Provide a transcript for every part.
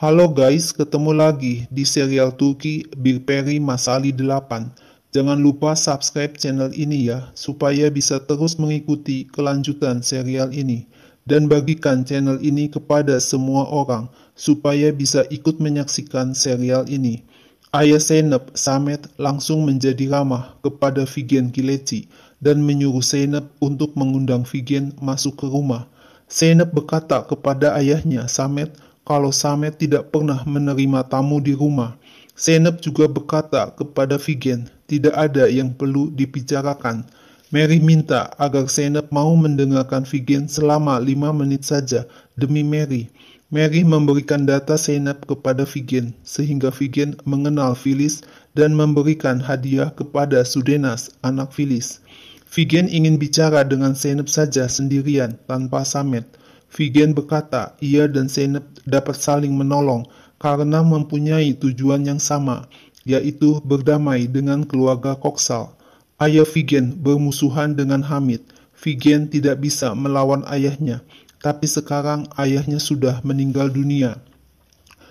Halo guys, ketemu lagi di serial Turki Birperi Masali 8. Jangan lupa subscribe channel ini ya, supaya bisa terus mengikuti kelanjutan serial ini. Dan bagikan channel ini kepada semua orang, supaya bisa ikut menyaksikan serial ini. Ayah Senep Samet, langsung menjadi ramah kepada Vigen Kileci dan menyuruh Senep untuk mengundang Vigen masuk ke rumah. Senep berkata kepada ayahnya, Samet, kalau Samet tidak pernah menerima tamu di rumah. Senep juga berkata kepada Vigen, tidak ada yang perlu dibicarakan. Mary minta agar Senep mau mendengarkan Vigen selama lima menit saja demi Mary. Mary memberikan data Senep kepada Vigen, sehingga Vigen mengenal Phyllis dan memberikan hadiah kepada Sudenas, anak Phyllis. Vigen ingin bicara dengan Senep saja sendirian, tanpa Samet. Vigen berkata, ia dan Senep dapat saling menolong karena mempunyai tujuan yang sama, yaitu berdamai dengan keluarga Koksal. Ayah Vigen bermusuhan dengan Hamid. Vigen tidak bisa melawan ayahnya, tapi sekarang ayahnya sudah meninggal dunia.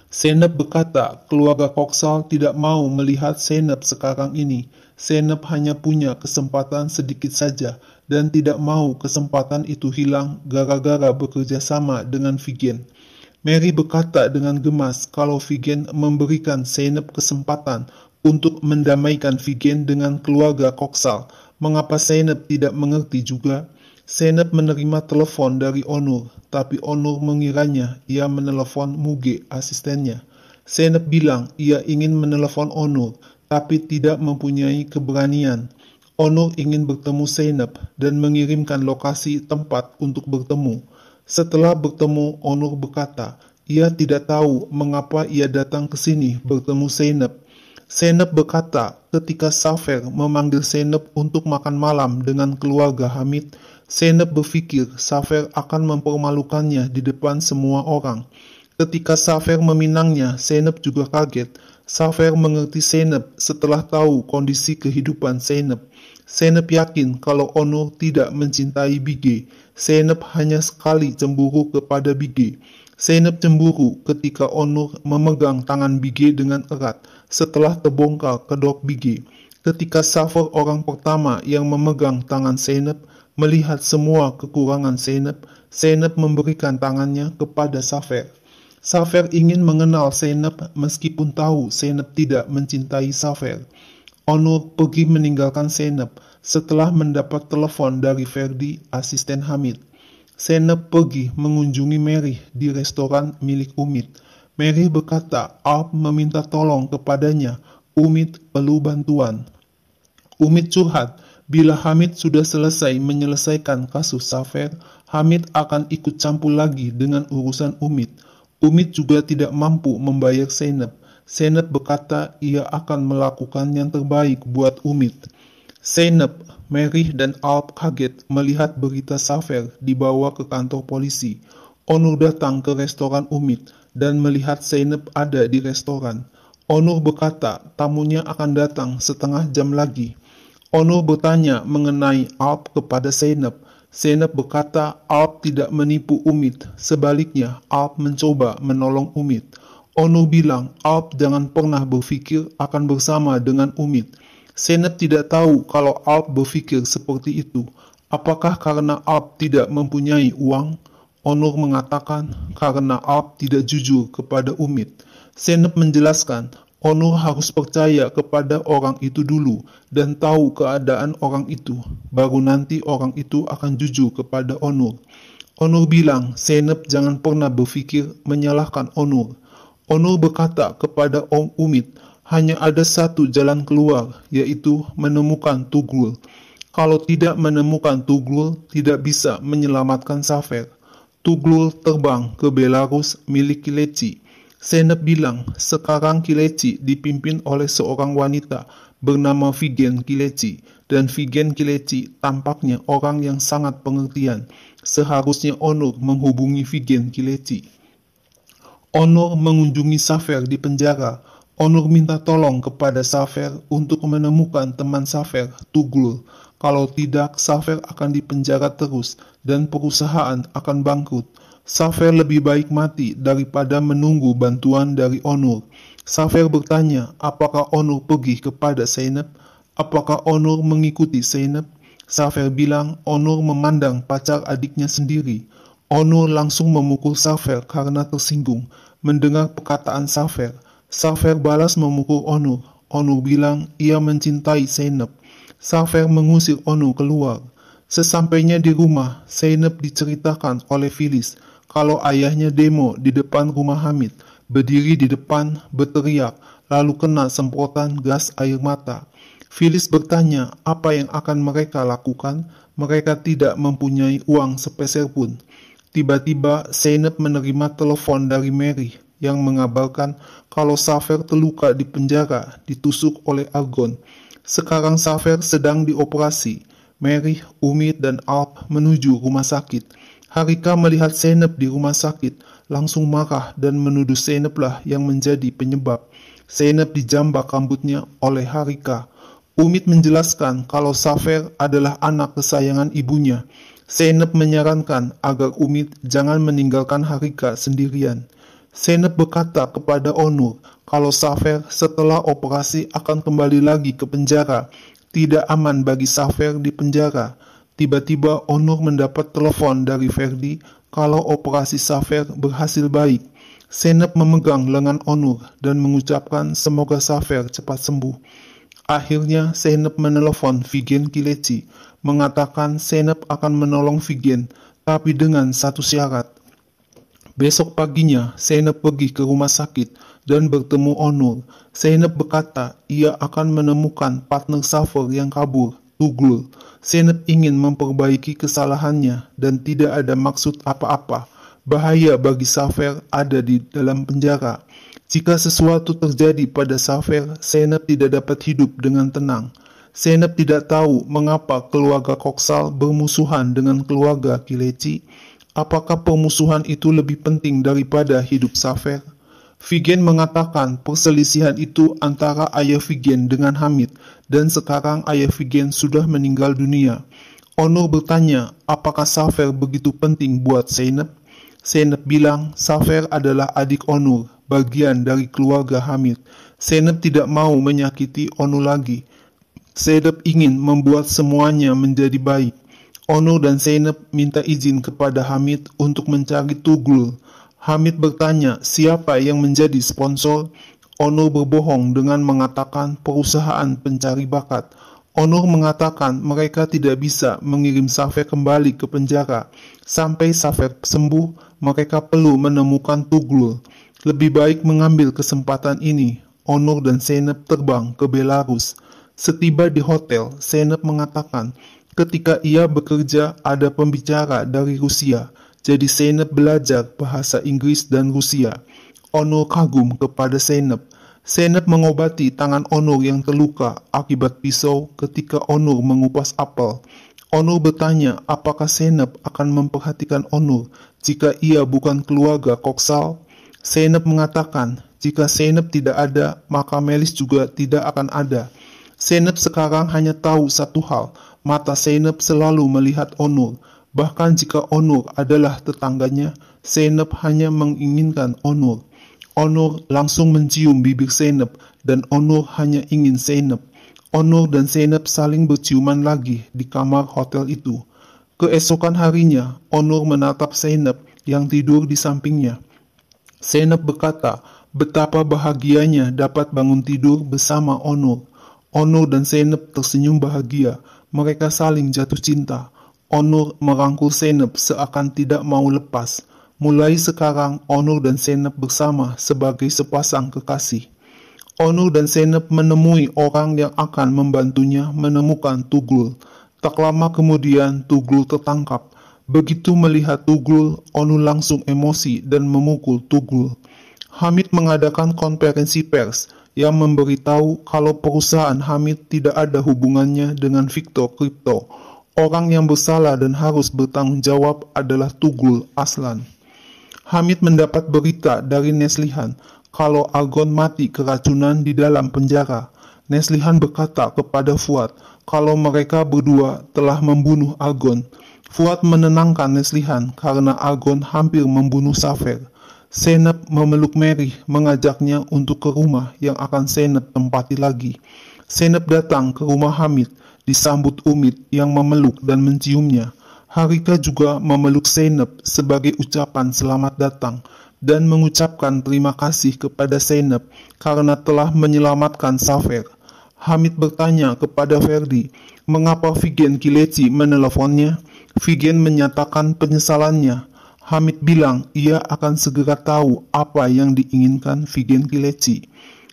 Senep berkata, keluarga Koksal tidak mau melihat Senep sekarang ini. Senep hanya punya kesempatan sedikit saja, dan tidak mau kesempatan itu hilang gara-gara bekerja sama dengan Vigen. Mary berkata dengan gemas kalau Vigen memberikan Senep kesempatan untuk mendamaikan Vigen dengan keluarga Koksal. Mengapa Senep tidak mengerti juga? Senep menerima telepon dari Onur, tapi Onur mengiranya ia menelepon Muge, asistennya. Senep bilang ia ingin menelepon Onur, tapi tidak mempunyai keberanian. Onur ingin bertemu Zainab dan mengirimkan lokasi tempat untuk bertemu. Setelah bertemu, Onur berkata, ia tidak tahu mengapa ia datang ke sini bertemu Zainab. Zainab berkata, ketika Safer memanggil Zainab untuk makan malam dengan keluarga Hamid, Zainab berpikir Safer akan mempermalukannya di depan semua orang. Ketika Safer meminangnya, Zainab juga kaget. Safer mengerti Senep setelah tahu kondisi kehidupan Senep. Senep yakin kalau Onur tidak mencintai Bige. Senep hanya sekali cemburu kepada Bige. Senep cemburu ketika Onur memegang tangan Bige dengan erat setelah terbongkar kedok Bige. Ketika Safer orang pertama yang memegang tangan Senep melihat semua kekurangan Senep, Senep memberikan tangannya kepada Safer. Safer ingin mengenal Senep meskipun tahu Senep tidak mencintai Safer. Onur pergi meninggalkan Senep setelah mendapat telepon dari Ferdi, asisten Hamid. Senep pergi mengunjungi Mary di restoran milik Umid. Mary berkata Alp meminta tolong kepadanya, Umid perlu bantuan. Umid curhat, bila Hamid sudah selesai menyelesaikan kasus Safer, Hamid akan ikut campur lagi dengan urusan Umid. Umid juga tidak mampu membayar Senep. Senep berkata ia akan melakukan yang terbaik buat Umid. Senep, Mary, dan Alp kaget melihat berita Safer dibawa ke kantor polisi. Onur datang ke restoran Umid dan melihat Senep ada di restoran. Onur berkata tamunya akan datang setengah jam lagi. Onur bertanya mengenai Alp kepada Senep. Senep berkata, Alp tidak menipu Umid. Sebaliknya, Alp mencoba menolong Umid. Ono bilang, Alp jangan pernah berpikir akan bersama dengan Umid. Senep tidak tahu kalau Alp berpikir seperti itu. Apakah karena Alp tidak mempunyai uang? Onur mengatakan karena Alp tidak jujur kepada Umid. Senep menjelaskan Onur harus percaya kepada orang itu dulu dan tahu keadaan orang itu. Baru nanti orang itu akan jujur kepada Onur. Onur bilang, Senep jangan pernah berpikir menyalahkan Onur. Onur berkata kepada Om Umid, hanya ada satu jalan keluar, yaitu menemukan Tugul. Kalau tidak menemukan Tugul, tidak bisa menyelamatkan Safer. Tugul terbang ke Belarus milik Kileci Senep bilang, sekarang Kileci dipimpin oleh seorang wanita bernama Vigen Kileci, dan Vigen Kileci tampaknya orang yang sangat pengertian. Seharusnya Onur menghubungi Vigen Kileci. Onur mengunjungi Safer di penjara. Onur minta tolong kepada Safer untuk menemukan teman Safer, Tugul. Kalau tidak, Safer akan dipenjara terus dan perusahaan akan bangkrut. Safer lebih baik mati daripada menunggu bantuan dari Onur. Safer bertanya, apakah Onur pergi kepada Zainab? Apakah Onur mengikuti Zainab? Safer bilang Onur memandang pacar adiknya sendiri. Onur langsung memukul Safer karena tersinggung. Mendengar perkataan Safer, Safer balas memukul Onur. Onur bilang ia mencintai Zainab. Safer mengusir Onur keluar. Sesampainya di rumah, Zainab diceritakan oleh Phyllis kalau ayahnya demo di depan rumah Hamid, berdiri di depan, berteriak, lalu kena semprotan gas air mata. Phyllis bertanya apa yang akan mereka lakukan, mereka tidak mempunyai uang sepeser pun. Tiba-tiba, Zainab menerima telepon dari Mary yang mengabarkan kalau Safer terluka di penjara, ditusuk oleh Argon. Sekarang Safer sedang dioperasi. Mary, Umid, dan Alp menuju rumah sakit. Harika melihat Senep di rumah sakit, langsung marah dan menuduh Seneplah yang menjadi penyebab. Senep dijambak rambutnya oleh Harika. Umid menjelaskan kalau Safer adalah anak kesayangan ibunya. Senep menyarankan agar Umid jangan meninggalkan Harika sendirian. Senep berkata kepada Onur kalau Safer setelah operasi akan kembali lagi ke penjara. Tidak aman bagi Safer di penjara. Tiba-tiba Onur mendapat telepon dari Ferdi kalau operasi Safer berhasil baik. Senep memegang lengan Onur dan mengucapkan semoga Safer cepat sembuh. Akhirnya Senep menelepon Vigen Kileci, mengatakan Senep akan menolong Vigen, tapi dengan satu syarat. Besok paginya, Senep pergi ke rumah sakit dan bertemu Onur. Senep berkata ia akan menemukan partner Safer yang kabur. Tugul, Senep ingin memperbaiki kesalahannya dan tidak ada maksud apa-apa. Bahaya bagi Safer ada di dalam penjara. Jika sesuatu terjadi pada Safer, Senep tidak dapat hidup dengan tenang. Senep tidak tahu mengapa keluarga Koksal bermusuhan dengan keluarga Kileci. Apakah permusuhan itu lebih penting daripada hidup Safer? Vigen mengatakan perselisihan itu antara ayah Vigen dengan Hamid dan sekarang ayah Vigen sudah meninggal dunia. Onur bertanya, apakah Safer begitu penting buat Zainab? Zainab bilang, Safer adalah adik Onur, bagian dari keluarga Hamid. Zainab tidak mau menyakiti Onur lagi. Zainab ingin membuat semuanya menjadi baik. Onur dan Zainab minta izin kepada Hamid untuk mencari Tugul, Hamid bertanya siapa yang menjadi sponsor. Onur berbohong dengan mengatakan perusahaan pencari bakat. Onur mengatakan mereka tidak bisa mengirim Safer kembali ke penjara. Sampai Safer sembuh, mereka perlu menemukan Tuglul. Lebih baik mengambil kesempatan ini. Onur dan Senep terbang ke Belarus. Setiba di hotel, Senep mengatakan ketika ia bekerja ada pembicara dari Rusia. Jadi Zeynep belajar bahasa Inggris dan Rusia. Ono kagum kepada Zeynep. Zeynep mengobati tangan Onur yang terluka akibat pisau ketika Onur mengupas apel. Onur bertanya apakah Zeynep akan memperhatikan Onur jika ia bukan keluarga Koksal. Zeynep mengatakan jika Zeynep tidak ada, maka Melis juga tidak akan ada. Zeynep sekarang hanya tahu satu hal, mata Zeynep selalu melihat Onur. Bahkan jika Onur adalah tetangganya, Senep hanya menginginkan Onur. Onur langsung mencium bibir Senep dan Onur hanya ingin Senep. Onur dan Senep saling berciuman lagi di kamar hotel itu. Keesokan harinya, Onur menatap Senep yang tidur di sampingnya. Senep berkata, betapa bahagianya dapat bangun tidur bersama Onur. Onur dan Senep tersenyum bahagia, mereka saling jatuh cinta. Onur merangkul Senep seakan tidak mau lepas. Mulai sekarang, Onur dan Senep bersama sebagai sepasang kekasih. Onur dan Senep menemui orang yang akan membantunya menemukan Tugul. Tak lama kemudian, Tugul tertangkap. Begitu melihat Tugul, Onur langsung emosi dan memukul Tugul. Hamid mengadakan konferensi pers yang memberitahu kalau perusahaan Hamid tidak ada hubungannya dengan Victor Crypto. Orang yang bersalah dan harus bertanggung jawab adalah Tugul Aslan. Hamid mendapat berita dari Neslihan kalau Argon mati keracunan di dalam penjara. Neslihan berkata kepada Fuad kalau mereka berdua telah membunuh Argon. Fuad menenangkan Neslihan karena Argon hampir membunuh Safer. Senep memeluk Mary, mengajaknya untuk ke rumah yang akan Senep tempati lagi. Senep datang ke rumah Hamid disambut Umid yang memeluk dan menciumnya. Harika juga memeluk Zainab sebagai ucapan selamat datang dan mengucapkan terima kasih kepada Zainab karena telah menyelamatkan Safer. Hamid bertanya kepada Ferdi, mengapa Vigen Kileci meneleponnya? Vigen menyatakan penyesalannya. Hamid bilang ia akan segera tahu apa yang diinginkan Vigen Kileci.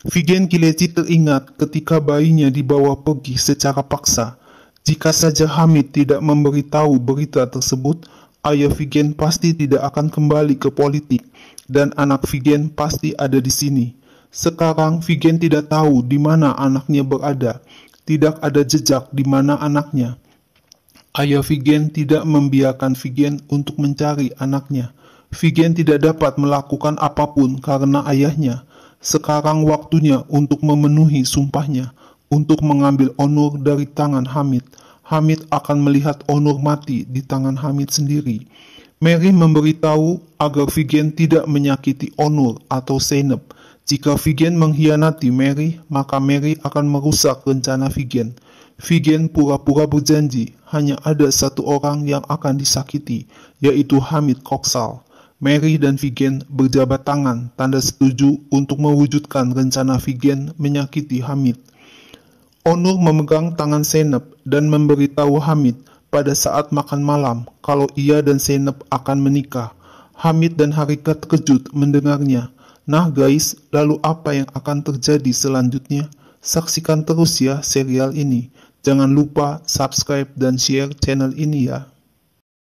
Vigen Kileti teringat ketika bayinya dibawa pergi secara paksa. Jika saja Hamid tidak memberitahu berita tersebut, ayah Vigen pasti tidak akan kembali ke politik dan anak Vigen pasti ada di sini. Sekarang Vigen tidak tahu di mana anaknya berada. Tidak ada jejak di mana anaknya. Ayah Vigen tidak membiarkan Vigen untuk mencari anaknya. Vigen tidak dapat melakukan apapun karena ayahnya sekarang waktunya untuk memenuhi sumpahnya, untuk mengambil Onur dari tangan Hamid. Hamid akan melihat Onur mati di tangan Hamid sendiri. Mary memberitahu agar Vigen tidak menyakiti Onur atau Zeynep. Jika Vigen mengkhianati Mary, maka Mary akan merusak rencana Vigen. Vigen pura-pura berjanji hanya ada satu orang yang akan disakiti, yaitu Hamid Koksal. Mary dan Vigen berjabat tangan tanda setuju untuk mewujudkan rencana Vigen menyakiti Hamid. Onur memegang tangan Senep dan memberitahu Hamid pada saat makan malam kalau ia dan Senep akan menikah. Hamid dan Harika terkejut mendengarnya. Nah guys, lalu apa yang akan terjadi selanjutnya? Saksikan terus ya serial ini. Jangan lupa subscribe dan share channel ini ya.